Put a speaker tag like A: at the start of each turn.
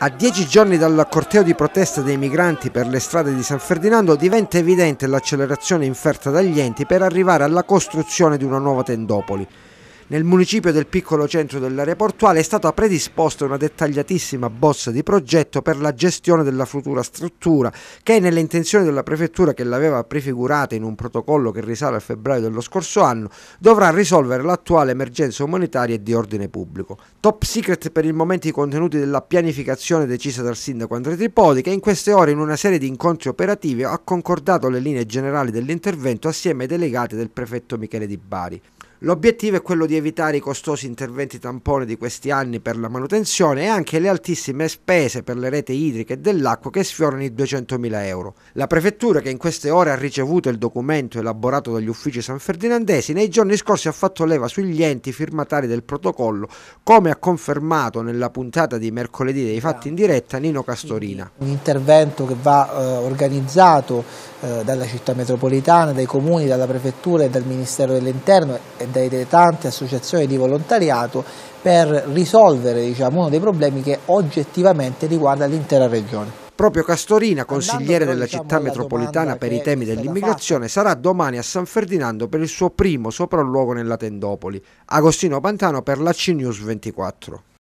A: A dieci giorni dal corteo di protesta dei migranti per le strade di San Ferdinando diventa evidente l'accelerazione inferta dagli enti per arrivare alla costruzione di una nuova tendopoli. Nel municipio del piccolo centro dell'area portuale è stata predisposta una dettagliatissima bozza di progetto per la gestione della futura struttura che nelle intenzioni della prefettura che l'aveva prefigurata in un protocollo che risale a febbraio dello scorso anno dovrà risolvere l'attuale emergenza umanitaria e di ordine pubblico. Top secret per il momento i contenuti della pianificazione decisa dal sindaco Andrea Tripodi che in queste ore in una serie di incontri operativi ha concordato le linee generali dell'intervento assieme ai delegati del prefetto Michele Di Bari. L'obiettivo è quello di evitare i costosi interventi tampone di questi anni per la manutenzione e anche le altissime spese per le reti idriche e dell'acqua che sfiorano i 200.000 euro. La prefettura, che in queste ore ha ricevuto il documento elaborato dagli uffici sanferdinandesi, nei giorni scorsi ha fatto leva sugli enti firmatari del protocollo, come ha confermato nella puntata di mercoledì dei fatti in diretta Nino Castorina.
B: Un intervento che va eh, organizzato eh, dalla città metropolitana, dai comuni, dalla prefettura e dal Ministero dell'Interno e dalle tante associazioni di volontariato per risolvere diciamo, uno dei problemi che oggettivamente riguarda l'intera regione. Proprio Castorina, consigliere
A: della diciamo, città metropolitana per i temi dell'immigrazione, sarà domani a San Ferdinando per il suo primo sopralluogo nella Tendopoli. Agostino Pantano per la CNews 24.